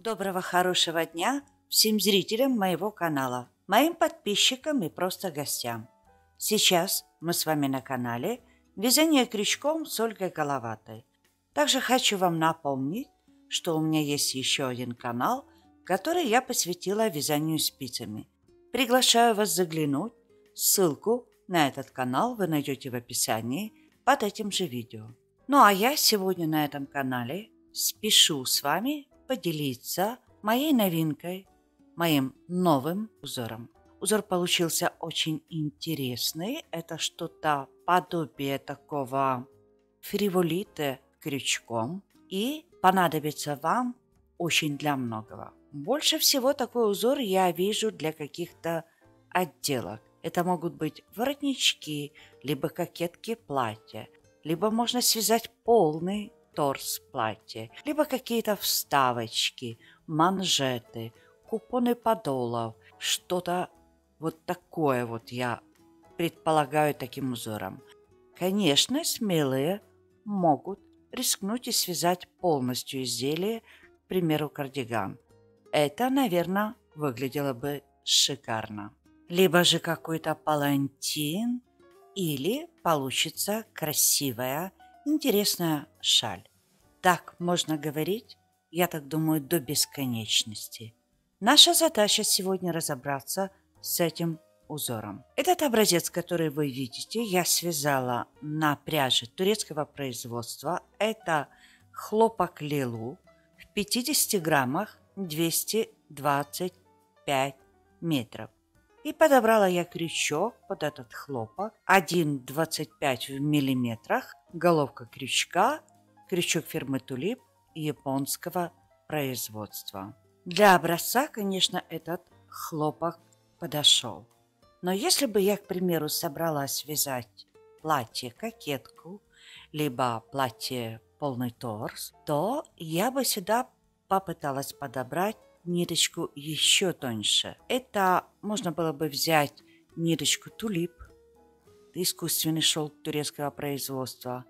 Доброго хорошего дня всем зрителям моего канала, моим подписчикам и просто гостям. Сейчас мы с вами на канале «Вязание крючком с Ольгой Головатой». Также хочу вам напомнить, что у меня есть еще один канал, который я посвятила вязанию спицами. Приглашаю вас заглянуть. Ссылку на этот канал вы найдете в описании под этим же видео. Ну а я сегодня на этом канале спешу с вами поделиться моей новинкой, моим новым узором. Узор получился очень интересный. Это что-то подобие такого фриволита крючком. И понадобится вам очень для многого. Больше всего такой узор я вижу для каких-то отделок. Это могут быть воротнички, либо кокетки платья, либо можно связать полный торс платья, либо какие-то вставочки, манжеты, купоны подолов, что-то вот такое вот я предполагаю таким узором. Конечно, смелые могут рискнуть и связать полностью изделие, к примеру, кардиган. Это, наверное, выглядело бы шикарно. Либо же какой-то палантин, или получится красивая Интересная шаль. Так можно говорить, я так думаю, до бесконечности. Наша задача сегодня разобраться с этим узором. Этот образец, который вы видите, я связала на пряже турецкого производства. Это хлопок лилу в 50 граммах 225 метров и подобрала я крючок под этот хлопок 1,25 в миллиметрах, головка крючка, крючок фирмы Тулип японского производства. Для образца, конечно, этот хлопок подошел. Но если бы я, к примеру, собралась вязать платье-кокетку, либо платье полный торс, то я бы сюда попыталась подобрать ниточку еще тоньше. Это можно было бы взять ниточку тулип, искусственный шелк турецкого производства,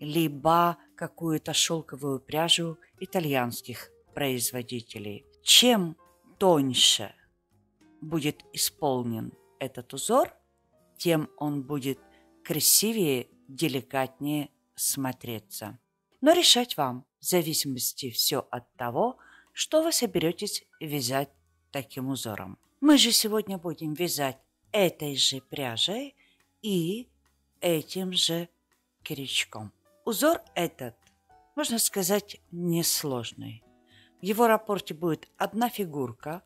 либо какую-то шелковую пряжу итальянских производителей. Чем тоньше будет исполнен этот узор, тем он будет красивее, деликатнее смотреться. Но решать вам в зависимости все от того, что вы соберетесь вязать таким узором. Мы же сегодня будем вязать этой же пряжей и этим же крючком. Узор этот, можно сказать, несложный. В его рапорте будет одна фигурка,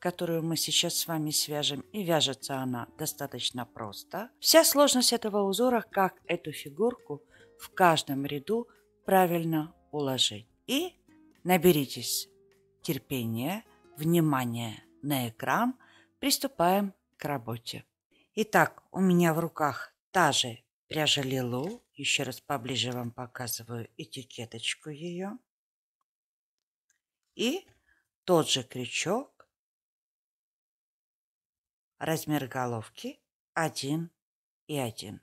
которую мы сейчас с вами свяжем, и вяжется она достаточно просто. Вся сложность этого узора, как эту фигурку в каждом ряду правильно уложить. И наберитесь терпение, внимание на экран, приступаем к работе. Итак, у меня в руках та же пряжа лилу. Еще раз поближе вам показываю этикеточку ее. И тот же крючок, размер головки 1 и 1.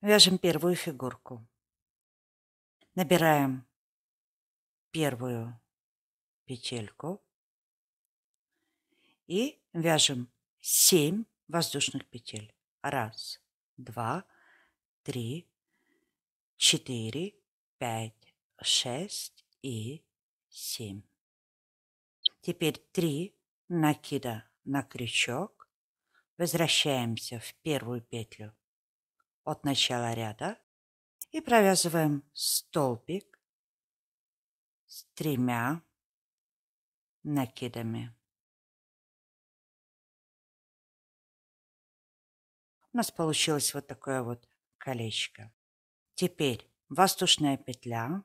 Вяжем первую фигурку. Набираем первую петельку и вяжем 7 воздушных петель. Раз, два, три, четыре, пять, шесть и семь. Теперь три накида на крючок. Возвращаемся в первую петлю от начала ряда и провязываем столбик с тремя накидами. У нас получилось вот такое вот колечко. Теперь воздушная петля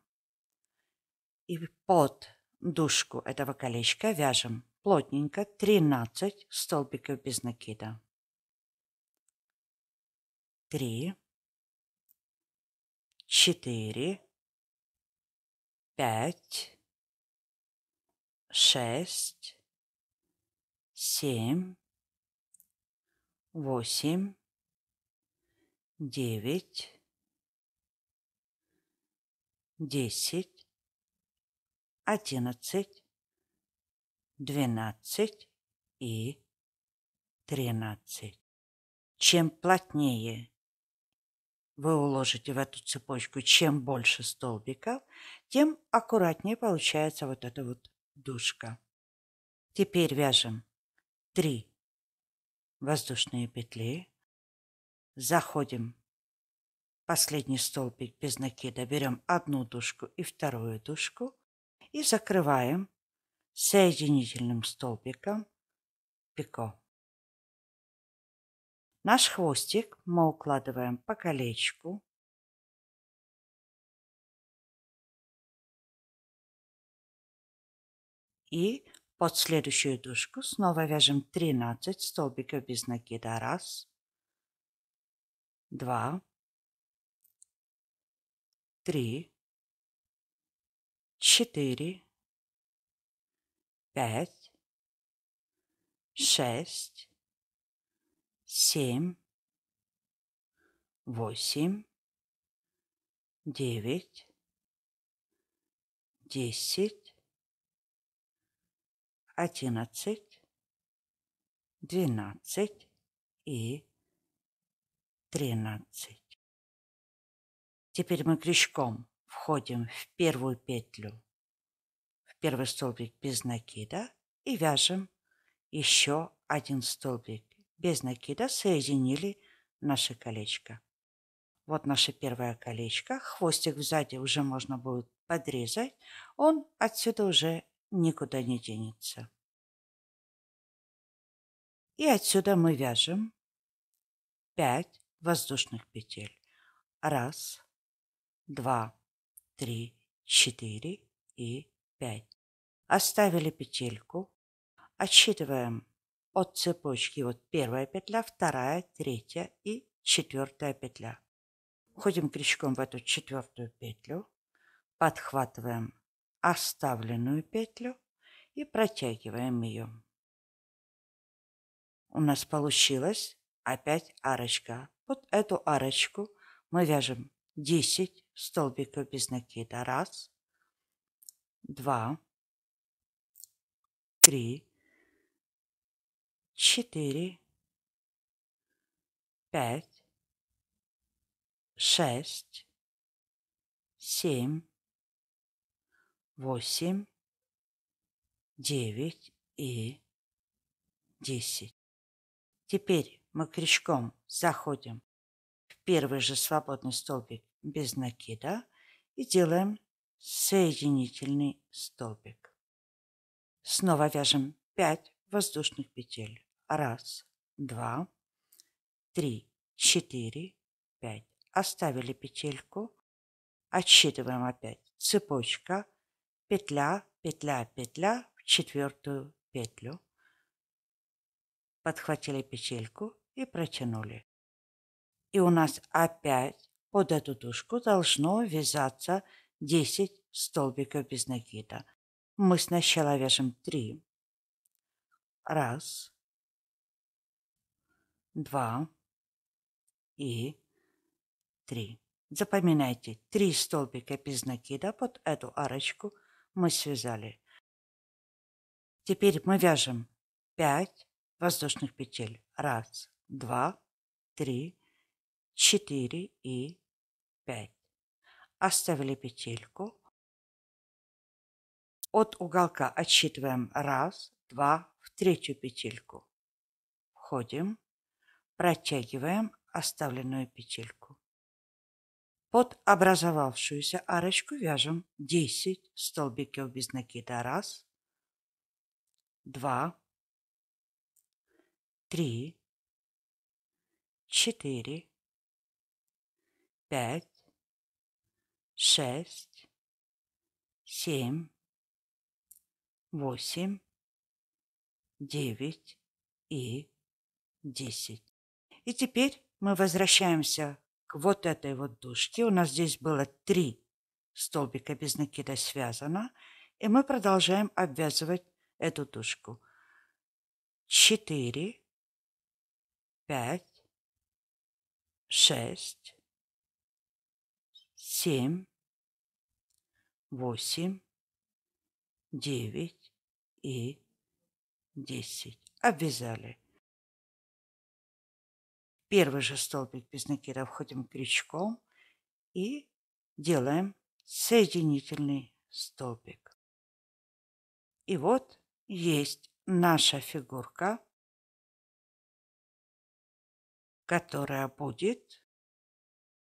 и под дужку этого колечка вяжем плотненько 13 столбиков без накида. 3, 4, 5, шесть, семь, восемь, девять, десять, одиннадцать, двенадцать и тринадцать. Чем плотнее вы уложите в эту цепочку, чем больше столбиков, тем аккуратнее получается вот это вот дужка. Теперь вяжем три воздушные петли, заходим последний столбик без накида, берем одну дужку и вторую дужку и закрываем соединительным столбиком пико. Наш хвостик мы укладываем по колечку И под следующую дужку снова вяжем 13 столбиков без накида. Раз, два, три, четыре, пять, шесть, семь, восемь, девять, десять, одиннадцать, двенадцать и тринадцать. Теперь мы крючком входим в первую петлю, в первый столбик без накида и вяжем еще один столбик без накида, соединили наше колечко. Вот наше первое колечко. Хвостик сзади уже можно будет подрезать. Он отсюда уже никуда не денется. И отсюда мы вяжем 5 воздушных петель. Раз, два, три, четыре и пять. Оставили петельку. Отсчитываем от цепочки вот первая петля, вторая, третья и четвертая петля. Входим крючком в эту четвертую петлю, подхватываем оставленную петлю и протягиваем ее. У нас получилось опять арочка. Под эту арочку мы вяжем 10 столбиков без накида. Раз, два, три, четыре, пять, шесть, семь, восемь, девять и десять. Теперь мы крючком заходим в первый же свободный столбик без накида и делаем соединительный столбик. Снова вяжем 5 воздушных петель. Раз, два, три, четыре, пять. Оставили петельку. Отсчитываем опять. Цепочка – петля, петля, петля в четвертую петлю. Подхватили петельку и протянули. И у нас опять под эту дужку должно вязаться 10 столбиков без накида. Мы сначала вяжем 3. Раз. Два. И три. Запоминайте, три столбика без накида под эту арочку мы связали. Теперь мы вяжем 5 воздушных петель. Раз, два, три, четыре и пять. Оставили петельку. От уголка отсчитываем раз, два, в третью петельку. Входим, протягиваем оставленную петельку. Под образовавшуюся арочку вяжем 10 столбиков без накида. Раз, два, три, четыре, пять, шесть, семь, восемь, девять и десять. И теперь мы возвращаемся к вот этой вот дужке. У нас здесь было три столбика без накида связано. И мы продолжаем обвязывать эту дужку. 4, 5, 6, 7, 8, 9 и 10. Обвязали первый же столбик без накида входим крючком и делаем соединительный столбик. И вот есть наша фигурка, которая будет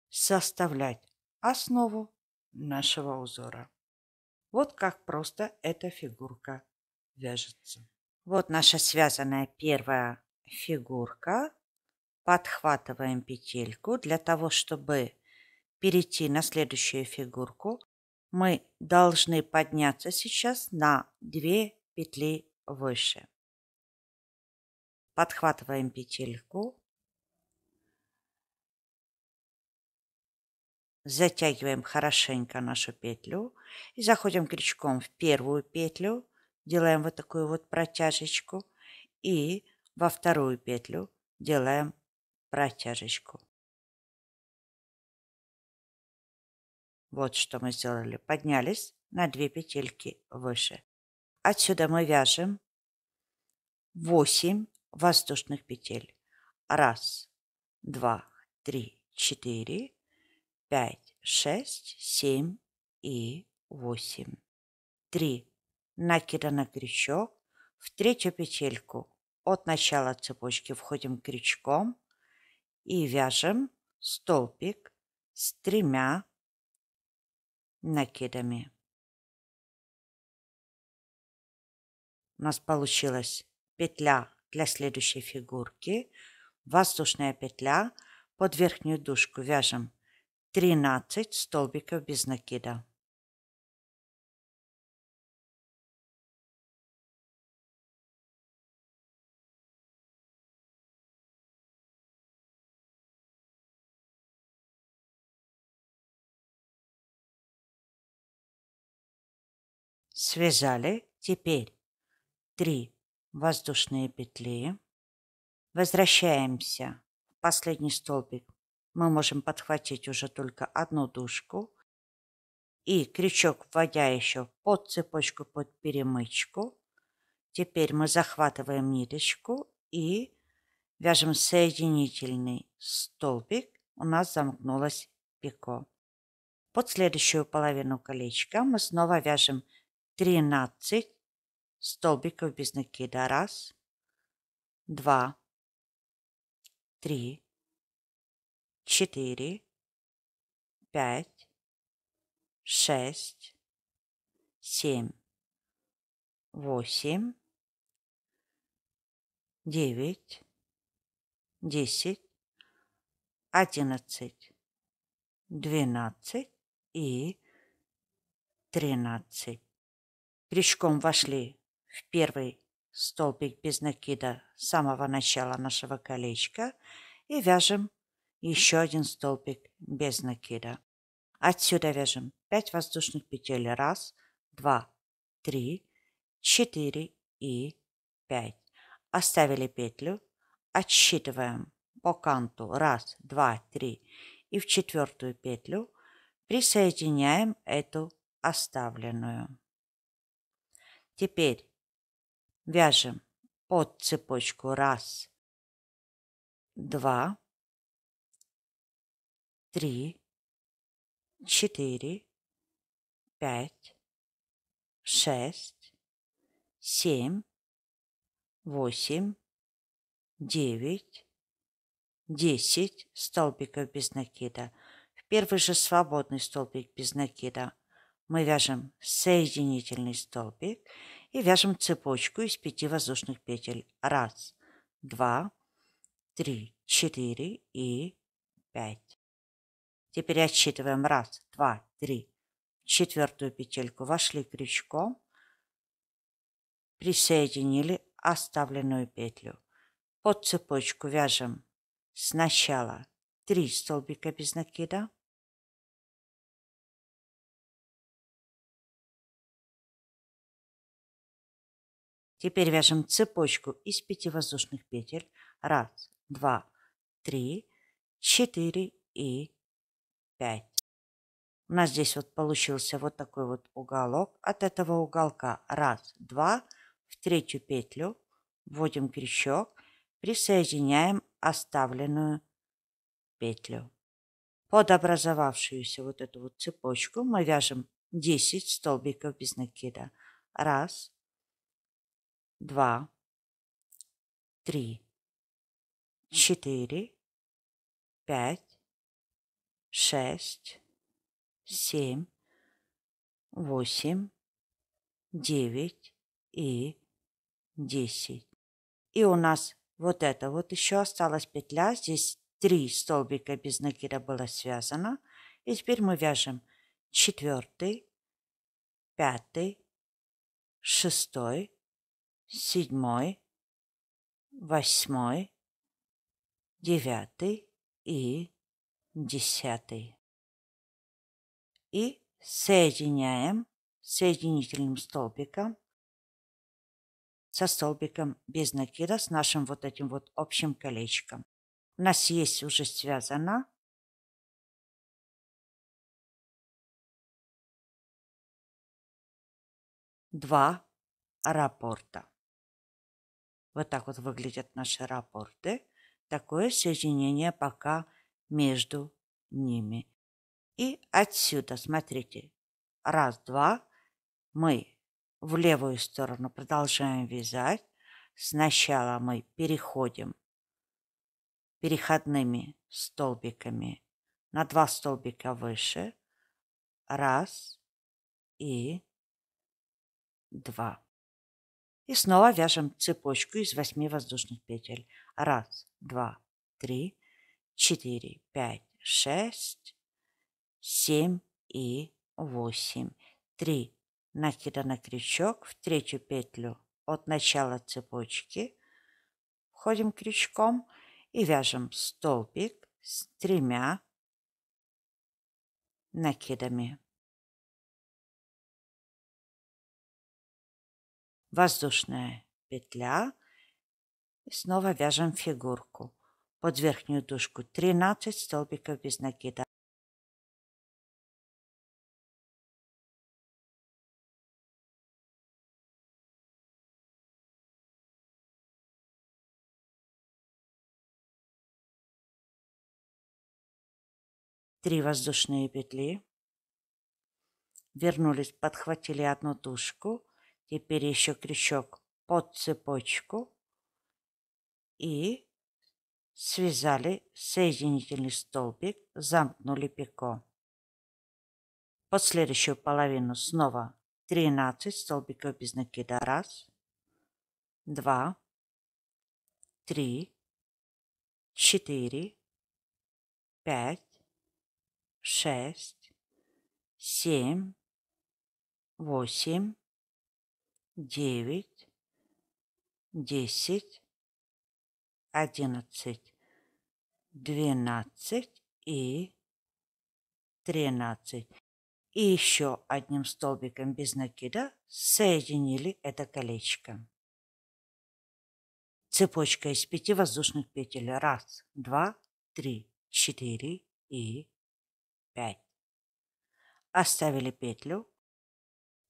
составлять основу нашего узора. Вот как просто эта фигурка вяжется. Вот наша связанная первая фигурка подхватываем петельку для того, чтобы перейти на следующую фигурку, мы должны подняться сейчас на 2 петли выше. Подхватываем петельку, затягиваем хорошенько нашу петлю и заходим крючком в первую петлю, делаем вот такую вот протяжечку и во вторую петлю делаем протяжечку. Вот что мы сделали. Поднялись на две петельки выше. Отсюда мы вяжем 8 воздушных петель. Раз, два, три, четыре, пять, шесть, семь и восемь. Три накида на крючок в третью петельку. От начала цепочки входим крючком и вяжем столбик с тремя накидами. У нас получилась петля для следующей фигурки, воздушная петля, под верхнюю дужку вяжем 13 столбиков без накида. связали. Теперь три воздушные петли. Возвращаемся в последний столбик. Мы можем подхватить уже только одну дужку. И крючок, вводя еще под цепочку, под перемычку. Теперь мы захватываем ниточку и вяжем соединительный столбик. У нас замкнулось пико. Под следующую половину колечка мы снова вяжем тринадцать столбиков без накида. Раз, два, три, четыре, пять, шесть, семь, восемь, девять, десять, одиннадцать, двенадцать и тринадцать. Крючком вошли в первый столбик без накида с самого начала нашего колечка и вяжем еще один столбик без накида. Отсюда вяжем 5 воздушных петель. Раз, два, три, четыре и пять. Оставили петлю. Отсчитываем по канту. Раз, два, три. И в четвертую петлю присоединяем эту оставленную. Теперь вяжем под цепочку раз, два, три, четыре, пять, шесть, семь, восемь, девять, десять столбиков без накида. В первый же свободный столбик без накида – мы вяжем соединительный столбик и вяжем цепочку из 5 воздушных петель. Раз, два, три, четыре и пять. Теперь отсчитываем раз, два, три. четвертую петельку вошли крючком, присоединили оставленную петлю. Под цепочку вяжем сначала 3 столбика без накида, Теперь вяжем цепочку из пяти воздушных петель. Раз, два, три, четыре и пять. У нас здесь вот получился вот такой вот уголок. От этого уголка раз, два, в третью петлю вводим крючок, присоединяем оставленную петлю. Под образовавшуюся вот эту вот цепочку мы вяжем 10 столбиков без накида. Раз, два, три, четыре, пять, шесть, семь, восемь, девять и десять. И у нас вот это вот еще осталась петля. Здесь три столбика без накида было связано. И теперь мы вяжем четвертый, пятый, шестой, седьмой, восьмой, девятый и десятый. И соединяем соединительным столбиком со столбиком без накида с нашим вот этим вот общим колечком. У нас есть уже связано. Два рапорта. Вот так вот выглядят наши рапорты. Такое соединение пока между ними. И отсюда, смотрите, раз, два, мы в левую сторону продолжаем вязать. Сначала мы переходим переходными столбиками на два столбика выше. Раз и два. И снова вяжем цепочку из 8 воздушных петель. Раз, два, три, четыре, пять, шесть, семь и восемь. Три накида на крючок в третью петлю от начала цепочки. Входим крючком и вяжем столбик с тремя накидами. воздушная петля и снова вяжем фигурку под верхнюю дужку 13 столбиков без накида. Три воздушные петли. Вернулись, подхватили одну дужку Теперь еще крючок под цепочку и связали соединительный столбик, замкнули пико. Под следующую половину снова 13 столбиков без накида. Раз, два, три, четыре, пять, шесть, семь, восемь, девять, десять, одиннадцать, двенадцать и тринадцать. И еще одним столбиком без накида соединили это колечко. Цепочка из пяти воздушных петель. Раз, два, три, четыре и пять. Оставили петлю,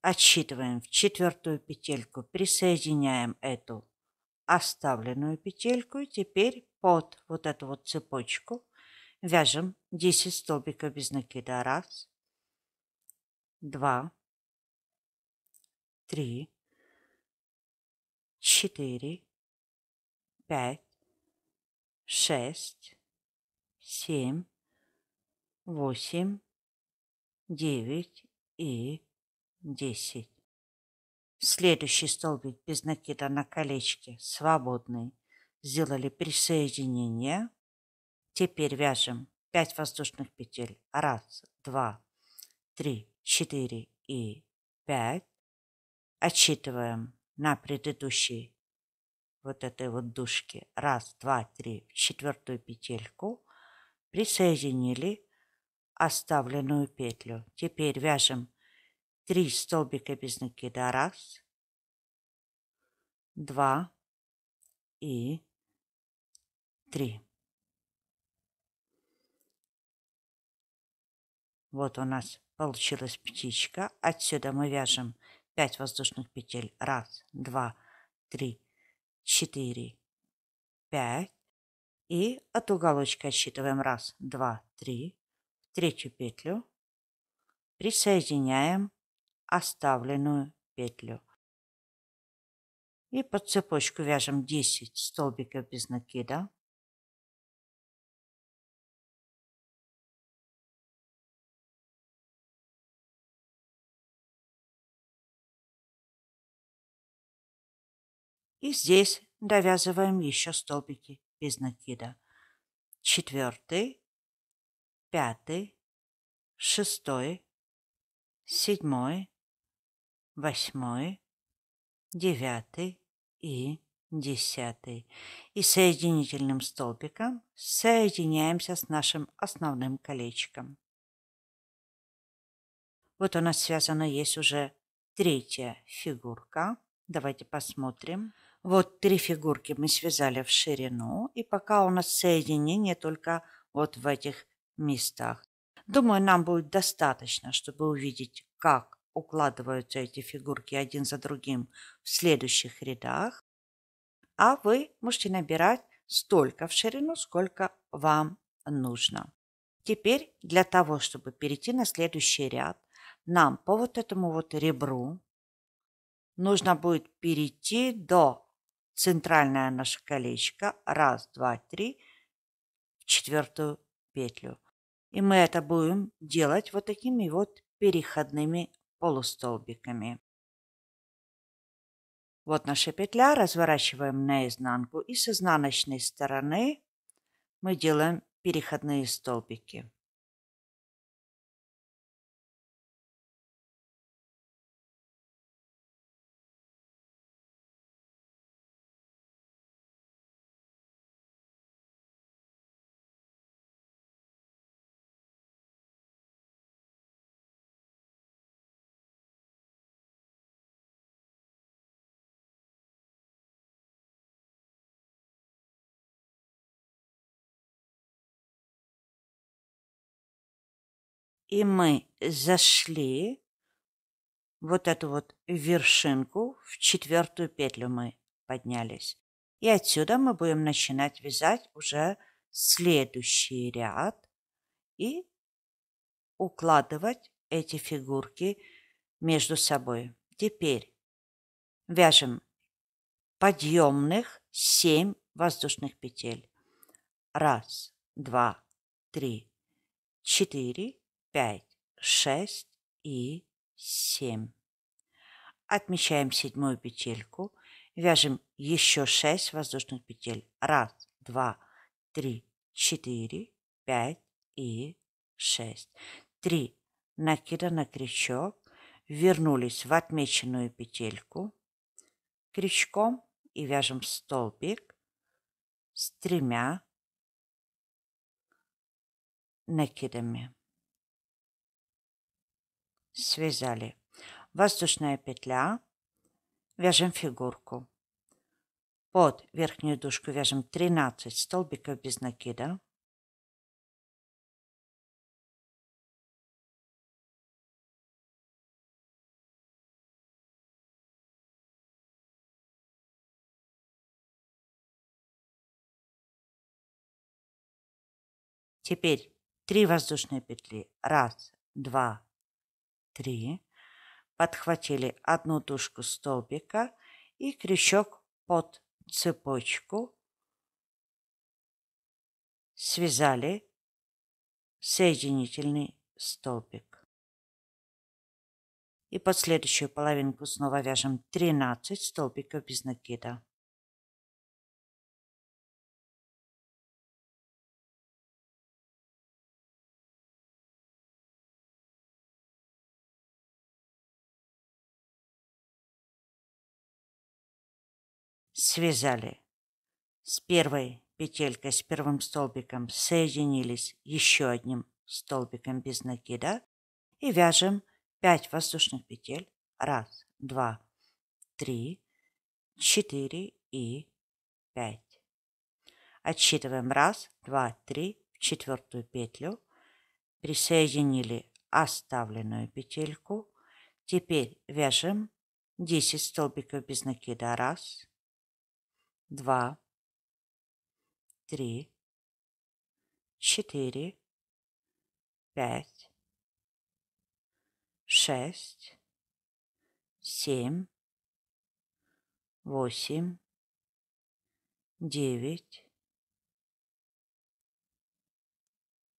Отсчитываем в четвертую петельку, присоединяем эту оставленную петельку и теперь под вот эту вот цепочку вяжем 10 столбиков без накида. Раз, два, три, четыре, пять, шесть, семь, восемь, девять и десять. Следующий столбик без накида на колечке, свободный. Сделали присоединение. Теперь вяжем 5 воздушных петель. Раз, два, три, четыре и пять. Отсчитываем на предыдущей вот этой вот дужке. Раз, два, три, четвертую петельку. Присоединили оставленную петлю. Теперь вяжем Три столбика без накида. Раз. Два. И три. Вот у нас получилась птичка. Отсюда мы вяжем 5 воздушных петель. Раз, два, три, четыре, пять. И от уголочка отсчитываем раз, два, три. В третью петлю присоединяем оставленную петлю. И под цепочку вяжем 10 столбиков без накида. И здесь довязываем еще столбики без накида. Четвертый, пятый, шестой, седьмой, восьмой, девятый и десятый. И соединительным столбиком соединяемся с нашим основным колечком. Вот у нас связана есть уже третья фигурка. Давайте посмотрим. Вот три фигурки мы связали в ширину, и пока у нас соединение только вот в этих местах. Думаю, нам будет достаточно, чтобы увидеть, как укладываются эти фигурки один за другим в следующих рядах, а вы можете набирать столько в ширину, сколько вам нужно. Теперь для того, чтобы перейти на следующий ряд, нам по вот этому вот ребру нужно будет перейти до центральное наше колечко, раз, два, три, в четвертую петлю. И мы это будем делать вот такими вот переходными полустолбиками. Вот наша петля, разворачиваем наизнанку и с изнаночной стороны мы делаем переходные столбики. и мы зашли вот эту вот вершинку, в четвертую петлю мы поднялись. И отсюда мы будем начинать вязать уже следующий ряд и укладывать эти фигурки между собой. Теперь вяжем подъемных 7 воздушных петель. Раз, два, три, четыре, пять, шесть и семь. Отмечаем седьмую петельку. Вяжем еще шесть воздушных петель. Раз, два, три, четыре, пять и шесть. Три накида на крючок. Вернулись в отмеченную петельку крючком и вяжем столбик с тремя накидами связали. Воздушная петля, вяжем фигурку. Под верхнюю дужку вяжем 13 столбиков без накида. Теперь три воздушные петли. Раз, два, три. Подхватили одну тушку столбика и крючок под цепочку. Связали соединительный столбик. И под следующую половинку снова вяжем 13 столбиков без накида. связали. С первой петелькой, с первым столбиком соединились еще одним столбиком без накида и вяжем 5 воздушных петель. Раз, два, три, четыре и пять. Отсчитываем раз, два, три в четвертую петлю. Присоединили оставленную петельку. Теперь вяжем 10 столбиков без накида. Раз, два, три, четыре, пять, шесть, семь, восемь, девять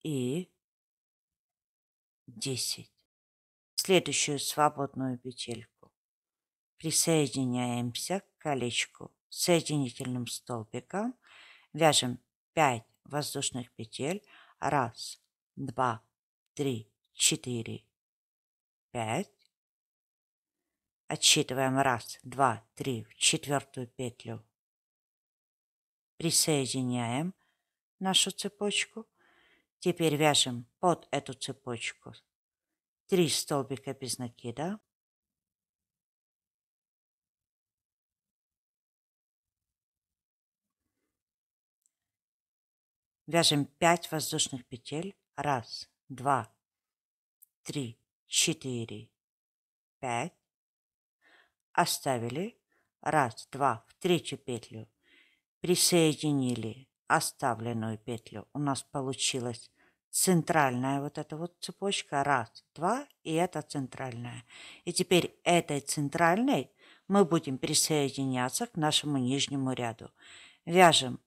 и десять. Следующую свободную петельку присоединяемся к колечку соединительным столбиком вяжем 5 воздушных петель. Раз, два, три, четыре, пять. Отсчитываем раз, два, три в четвертую петлю. Присоединяем нашу цепочку. Теперь вяжем под эту цепочку 3 столбика без накида. Вяжем 5 воздушных петель. Раз, два, три, четыре, пять. Оставили. Раз, два, в третью петлю. Присоединили оставленную петлю. У нас получилась центральная вот эта вот цепочка. Раз, два, и это центральная. И теперь этой центральной мы будем присоединяться к нашему нижнему ряду. Вяжем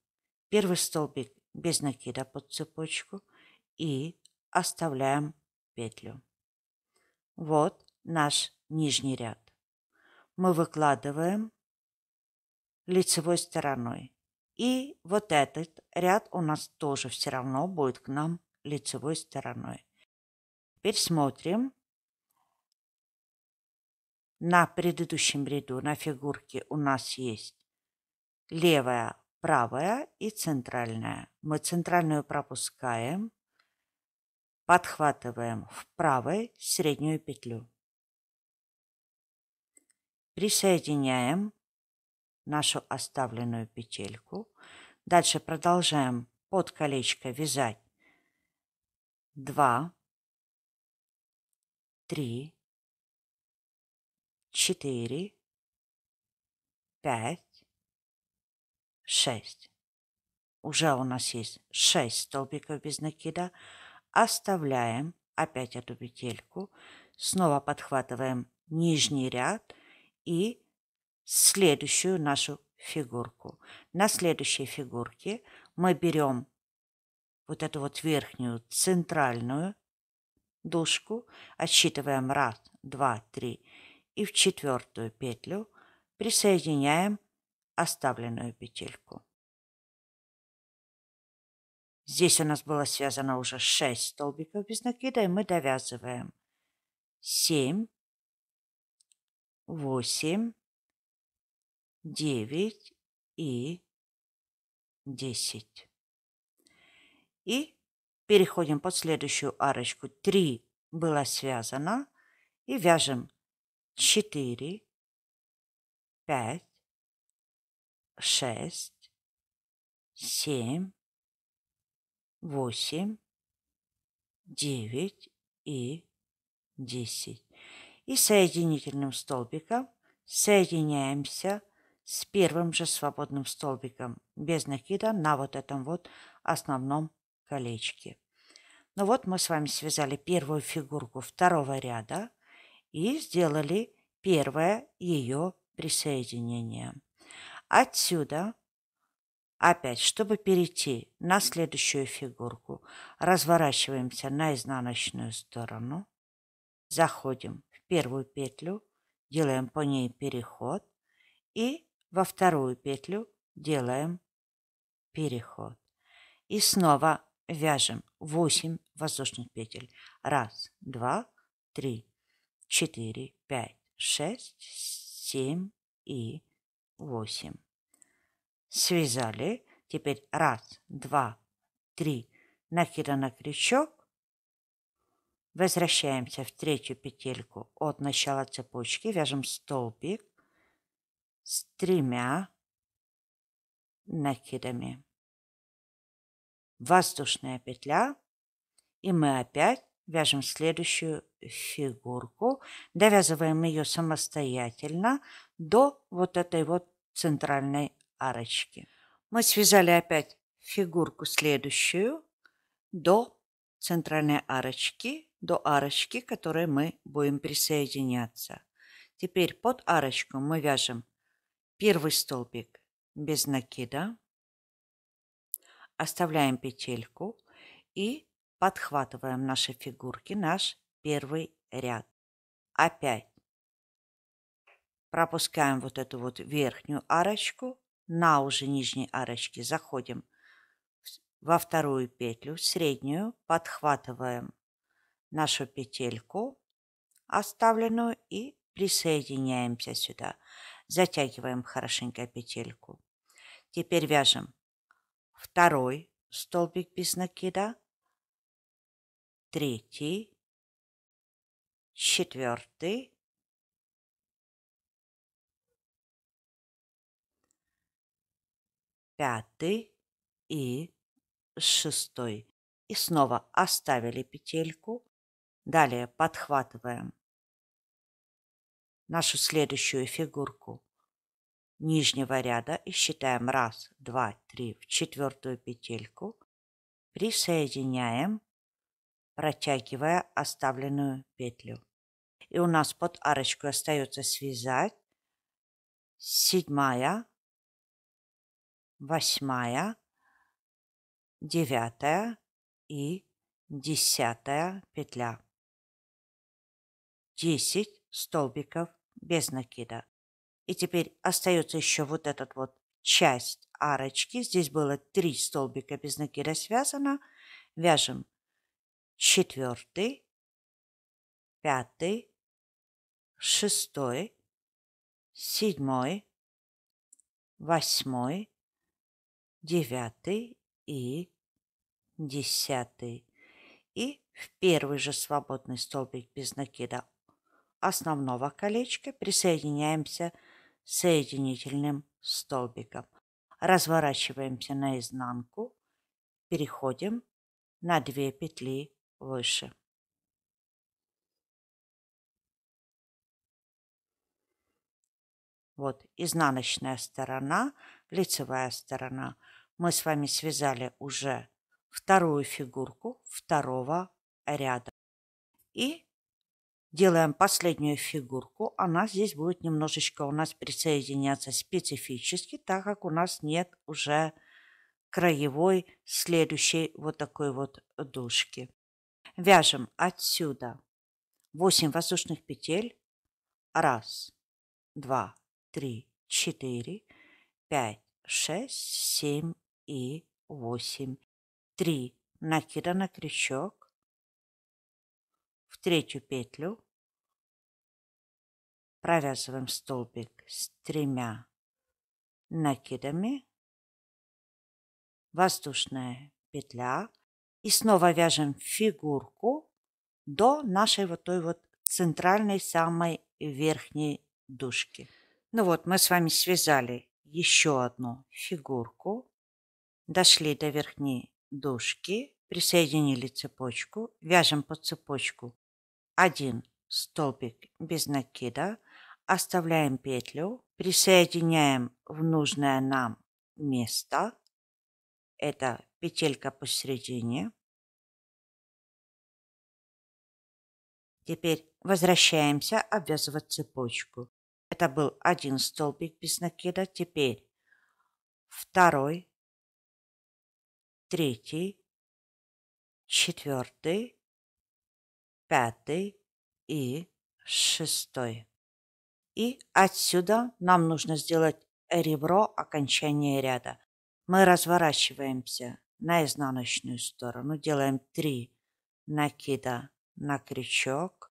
первый столбик без накида под цепочку и оставляем петлю. Вот наш нижний ряд. Мы выкладываем лицевой стороной. И вот этот ряд у нас тоже все равно будет к нам лицевой стороной. Теперь смотрим на предыдущем ряду на фигурке у нас есть левая правая и центральная. Мы центральную пропускаем, подхватываем в правой среднюю петлю. Присоединяем нашу оставленную петельку. Дальше продолжаем под колечко вязать 2, 3, 4, 5, шесть Уже у нас есть шесть столбиков без накида. Оставляем опять эту петельку. Снова подхватываем нижний ряд и следующую нашу фигурку. На следующей фигурке мы берем вот эту вот верхнюю центральную дужку, отсчитываем раз, два, три, и в четвертую петлю присоединяем оставленную петельку. Здесь у нас было связано уже 6 столбиков без накида, и мы довязываем 7, 8, 9 и 10. И переходим под следующую арочку. 3 было связано и вяжем 4, 5, шесть, семь, восемь, девять и десять. И соединительным столбиком соединяемся с первым же свободным столбиком без накида на вот этом вот основном колечке. Ну вот мы с вами связали первую фигурку второго ряда и сделали первое ее присоединение. Отсюда опять, чтобы перейти на следующую фигурку, разворачиваемся на изнаночную сторону, заходим в первую петлю, делаем по ней переход и во вторую петлю делаем переход. И снова вяжем 8 воздушных петель. Раз, два, три, четыре, пять, шесть, семь и восемь. Связали. Теперь раз, два, три. Нахера на крючок. Возвращаемся в третью петельку от начала цепочки. Вяжем столбик с тремя накидами. Воздушная петля. И мы опять Вяжем следующую фигурку, довязываем ее самостоятельно до вот этой вот центральной арочки. Мы связали опять фигурку следующую до центральной арочки, до арочки, к которой мы будем присоединяться. Теперь под арочку мы вяжем первый столбик без накида, оставляем петельку и Подхватываем наши фигурки, наш первый ряд. Опять. Пропускаем вот эту вот верхнюю арочку. На уже нижней арочке заходим во вторую петлю, среднюю. Подхватываем нашу петельку оставленную и присоединяемся сюда. Затягиваем хорошенько петельку. Теперь вяжем второй столбик без накида третий, четвертый, пятый и шестой. И снова оставили петельку. Далее подхватываем нашу следующую фигурку нижнего ряда и считаем раз, два, три в четвертую петельку. Присоединяем протягивая оставленную петлю. И у нас под арочку остается связать седьмая, восьмая, девятая и десятая петля. Десять столбиков без накида. И теперь остается еще вот этот вот часть арочки. Здесь было три столбика без накида связано. Вяжем четвертый, пятый, шестой, седьмой, восьмой, девятый и десятый. И в первый же свободный столбик без накида основного колечка присоединяемся соединительным столбиком. Разворачиваемся наизнанку, переходим на 2 петли выше. Вот изнаночная сторона, лицевая сторона. Мы с вами связали уже вторую фигурку второго ряда. И делаем последнюю фигурку. Она здесь будет немножечко у нас присоединяться специфически, так как у нас нет уже краевой следующей вот такой вот дужки. Вяжем отсюда 8 воздушных петель. Раз, два, три, четыре, пять, шесть, семь и восемь. Три накида на крючок. В третью петлю провязываем столбик с тремя накидами. Воздушная петля. И снова вяжем фигурку до нашей вот той вот центральной самой верхней дужки. Ну вот, мы с вами связали еще одну фигурку, дошли до верхней дужки, присоединили цепочку, вяжем по цепочку один столбик без накида, оставляем петлю, присоединяем в нужное нам место, это петелька посередине. Теперь возвращаемся обвязывать цепочку. Это был один столбик без накида. Теперь второй, третий, четвертый, пятый и шестой. И отсюда нам нужно сделать ребро окончания ряда. Мы разворачиваемся на изнаночную сторону, делаем три накида на крючок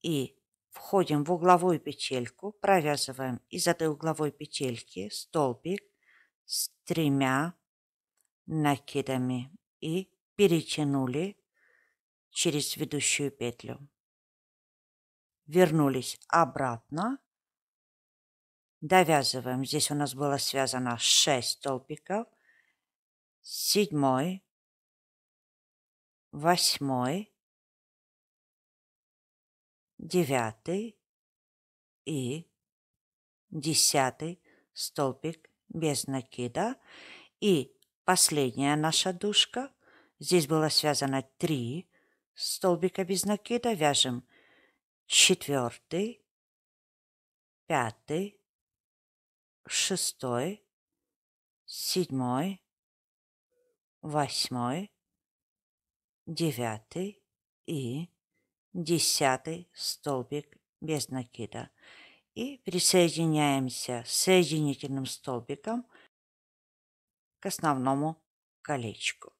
и входим в угловую петельку, провязываем из этой угловой петельки столбик с тремя накидами и перетянули через ведущую петлю. Вернулись обратно Довязываем. Здесь у нас было связано 6 столбиков. Седьмой, восьмой, девятый и десятый столбик без накида. И последняя наша дужка. Здесь было связано 3 столбика без накида. Вяжем четвертый, пятый, шестой, седьмой, восьмой, девятый и десятый столбик без накида. И присоединяемся соединительным столбиком к основному колечку.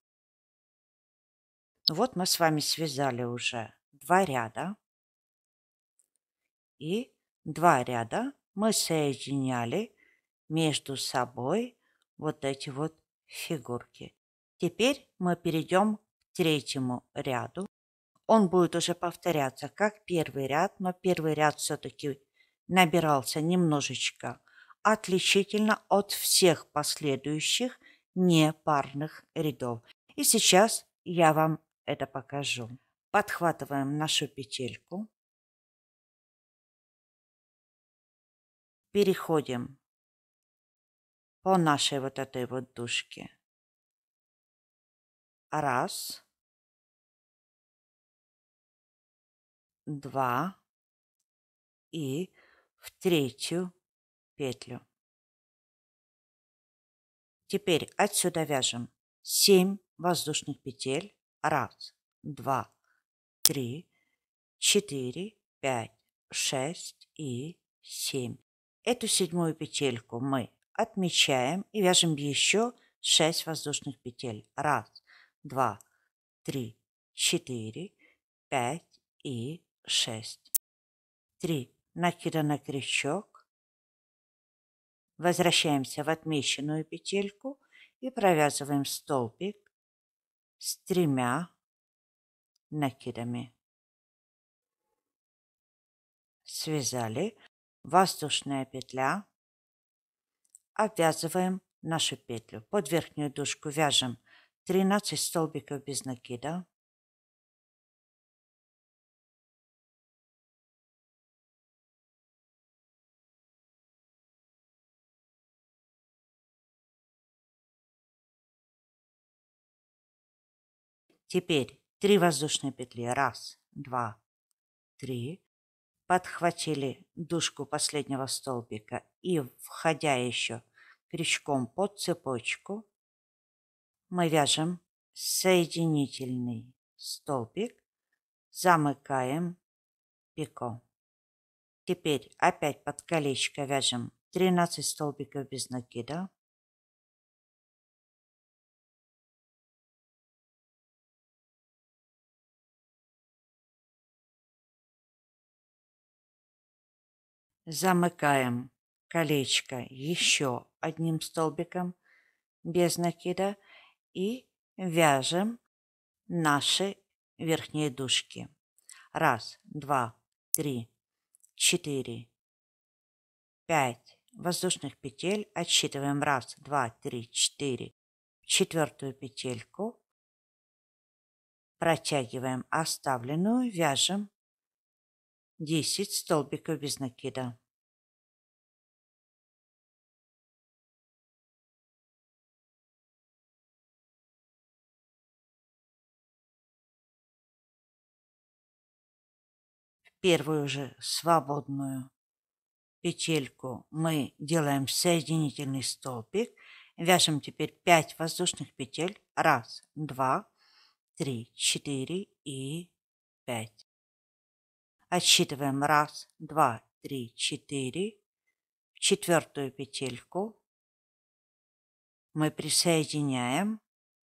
Вот мы с вами связали уже два ряда. И два ряда мы соединяли между собой вот эти вот фигурки. Теперь мы перейдем к третьему ряду. Он будет уже повторяться как первый ряд, но первый ряд все-таки набирался немножечко отличительно от всех последующих непарных рядов. И сейчас я вам это покажу. Подхватываем нашу петельку. Переходим по нашей вот этой вот душке. Раз. Два. И в третью петлю. Теперь отсюда вяжем 7 воздушных петель. Раз, два, три, четыре, пять, шесть и семь. Эту седьмую петельку мы Отмечаем и вяжем еще 6 воздушных петель. Раз, два, три, четыре, пять и шесть. Три накида на крючок. Возвращаемся в отмеченную петельку и провязываем столбик с тремя накидами. Связали воздушная петля обвязываем нашу петлю. Под верхнюю дужку вяжем 13 столбиков без накида. Теперь три воздушные петли. Раз, два, три. Подхватили дужку последнего столбика и, входя еще крючком под цепочку, мы вяжем соединительный столбик, замыкаем пико. Теперь опять под колечко вяжем 13 столбиков без накида. Замыкаем колечко еще одним столбиком без накида и вяжем наши верхние дужки. Раз, два, три, четыре, пять воздушных петель. Отсчитываем раз, два, три, четыре. Четвертую петельку протягиваем оставленную, вяжем 10 столбиков без накида. первую же свободную петельку мы делаем соединительный столбик, вяжем теперь 5 воздушных петель, 1, 2, 3, 4 и 5. Отсчитываем 1, 2, 3, 4, в четвертую петельку мы присоединяем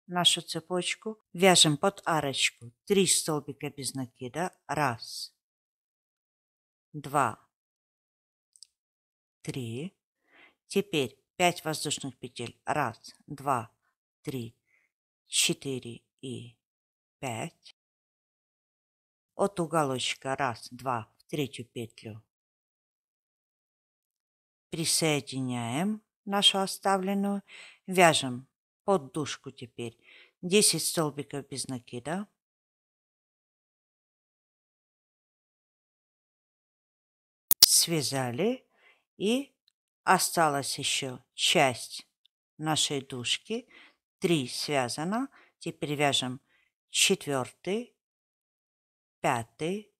нашу цепочку, вяжем под арочку 3 столбика без накида, 1, два, три. Теперь пять воздушных петель. Раз, два, три, четыре и пять. От уголочка раз, два, в третью петлю. Присоединяем нашу оставленную. Вяжем под дужку теперь 10 столбиков без накида. связали, и осталась еще часть нашей дужки. Три связано. Теперь вяжем четвертый, пятый,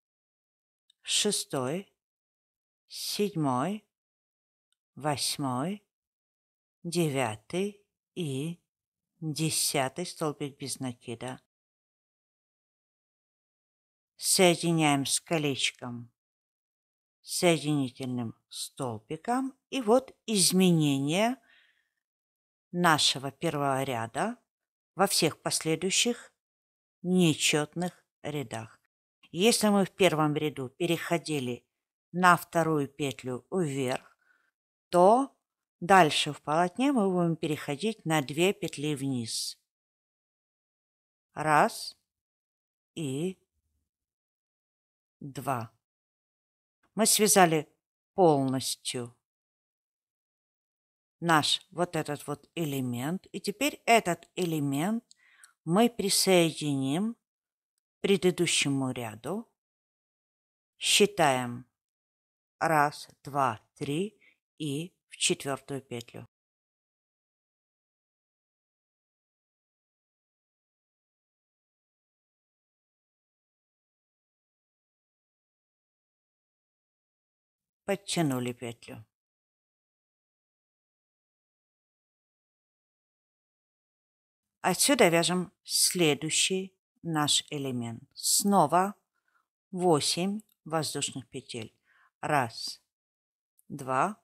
шестой, седьмой, восьмой, девятый и десятый столбик без накида. Соединяем с колечком соединительным столбиком. И вот изменение нашего первого ряда во всех последующих нечетных рядах. Если мы в первом ряду переходили на вторую петлю вверх, то дальше в полотне мы будем переходить на две петли вниз. Раз и два. Мы связали полностью наш вот этот вот элемент. И теперь этот элемент мы присоединим к предыдущему ряду. Считаем раз, два, три и в четвертую петлю. подтянули петлю. Отсюда вяжем следующий наш элемент. Снова 8 воздушных петель. Раз, два,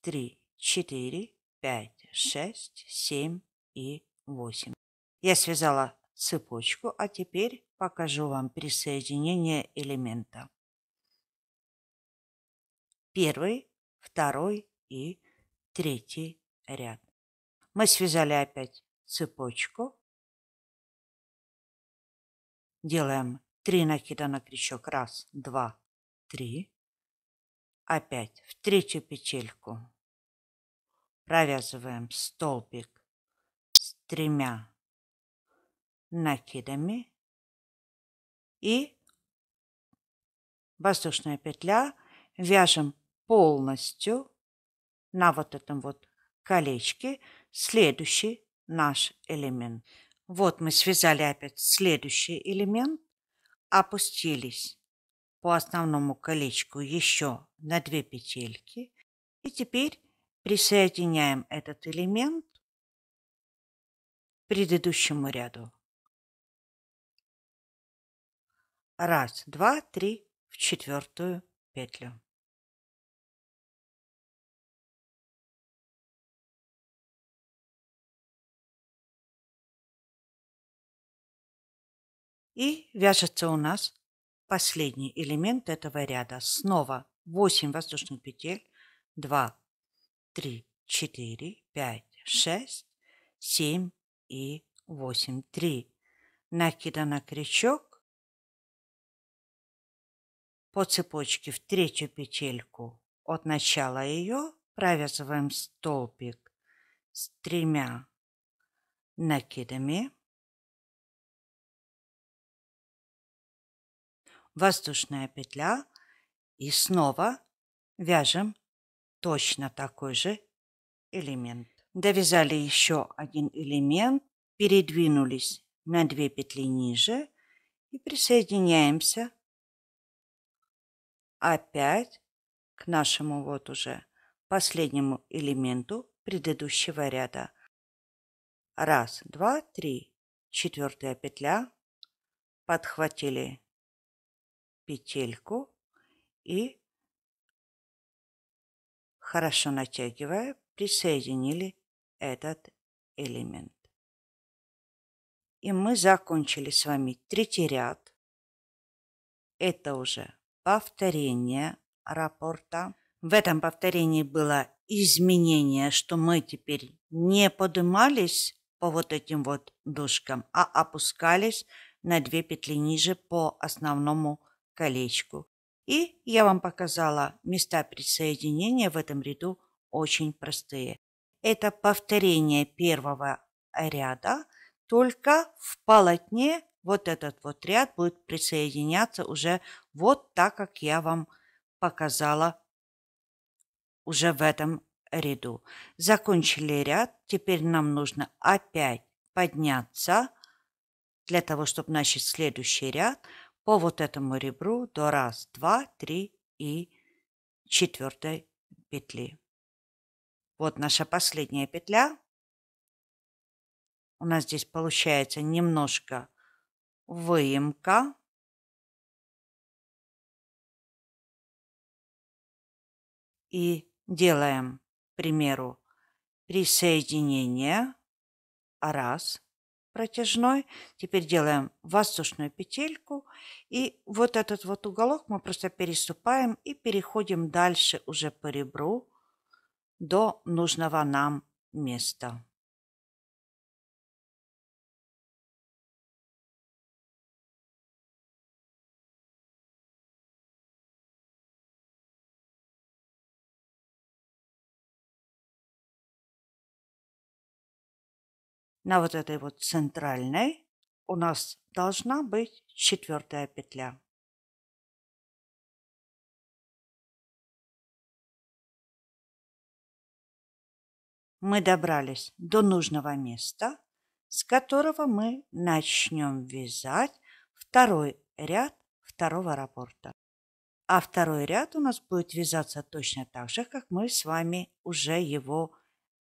три, четыре, пять, шесть, семь и восемь. Я связала цепочку, а теперь покажу вам присоединение элемента. Первый, второй и третий ряд. Мы связали опять цепочку. Делаем 3 накида на крючок. Раз, два, три. Опять в третью петельку провязываем столбик с тремя накидами и воздушная петля вяжем полностью на вот этом вот колечке следующий наш элемент. Вот мы связали опять следующий элемент, опустились по основному колечку еще на две петельки. И теперь присоединяем этот элемент к предыдущему ряду. Раз, два, три в четвертую петлю. И вяжется у нас последний элемент этого ряда. Снова 8 воздушных петель, 2, 3, 4, 5, 6, 7 и 8, 3. Накида на крючок. По цепочке в третью петельку от начала ее провязываем столбик с тремя накидами. воздушная петля и снова вяжем точно такой же элемент. Довязали еще один элемент, передвинулись на две петли ниже и присоединяемся опять к нашему вот уже последнему элементу предыдущего ряда. Раз, два, три. Четвертая петля. Подхватили петельку и, хорошо натягивая, присоединили этот элемент. И мы закончили с вами третий ряд. Это уже повторение рапорта. В этом повторении было изменение, что мы теперь не поднимались по вот этим вот дужкам, а опускались на две петли ниже по основному колечку. И я вам показала, места присоединения в этом ряду очень простые. Это повторение первого ряда, только в полотне вот этот вот ряд будет присоединяться уже вот так, как я вам показала уже в этом ряду. Закончили ряд, теперь нам нужно опять подняться для того, чтобы начать следующий ряд – по вот этому ребру до раз, два, три и четвертой петли. Вот наша последняя петля. У нас здесь получается немножко выемка. И делаем, к примеру, присоединение. Раз протяжной. Теперь делаем воздушную петельку. И вот этот вот уголок мы просто переступаем и переходим дальше уже по ребру до нужного нам места. на вот этой вот центральной у нас должна быть четвертая петля. Мы добрались до нужного места, с которого мы начнем вязать второй ряд второго раппорта. А второй ряд у нас будет вязаться точно так же, как мы с вами уже его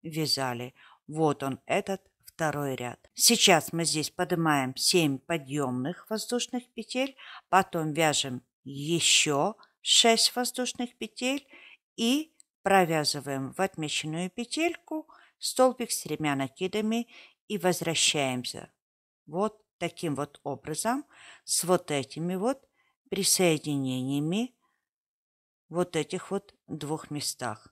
вязали. Вот он, этот второй ряд. Сейчас мы здесь поднимаем 7 подъемных воздушных петель, потом вяжем еще 6 воздушных петель и провязываем в отмеченную петельку столбик с тремя накидами и возвращаемся. Вот таким вот образом с вот этими вот присоединениями вот этих вот двух местах.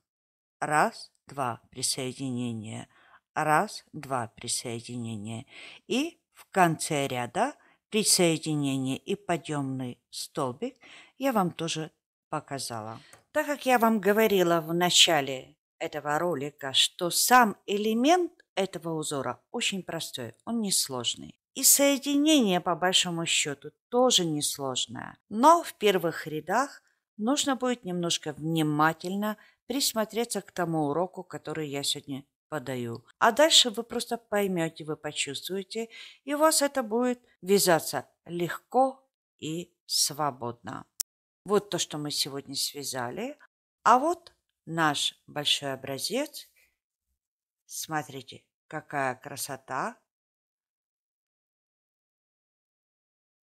Раз, два присоединения – раз-два присоединения и в конце ряда присоединение и подъемный столбик я вам тоже показала. Так как я вам говорила в начале этого ролика, что сам элемент этого узора очень простой, он несложный. И соединение, по большому счету, тоже несложное. Но в первых рядах нужно будет немножко внимательно присмотреться к тому уроку, который я сегодня подаю. А дальше вы просто поймете, вы почувствуете, и у вас это будет вязаться легко и свободно. Вот то, что мы сегодня связали. А вот наш большой образец. Смотрите, какая красота.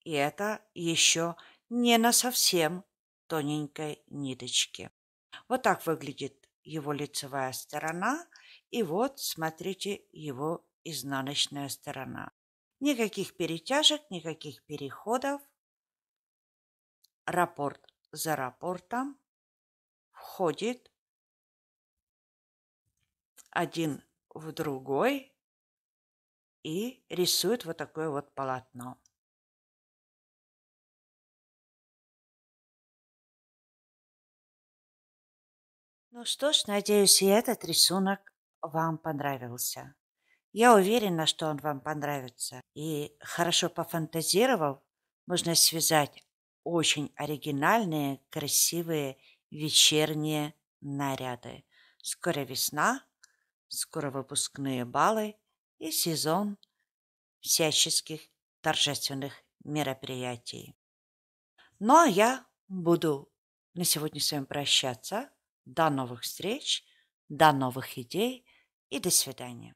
И это еще не на совсем тоненькой ниточке. Вот так выглядит его лицевая сторона – и вот, смотрите, его изнаночная сторона. Никаких перетяжек, никаких переходов. Рапорт за рапортом входит один в другой и рисует вот такое вот полотно. Ну что ж, надеюсь, и этот рисунок вам понравился. Я уверена, что он вам понравится. И хорошо пофантазировал. можно связать очень оригинальные, красивые вечерние наряды. Скоро весна, скоро выпускные баллы и сезон всяческих торжественных мероприятий. Ну а я буду на сегодня с вами прощаться. До новых встреч, до новых идей и до свидания.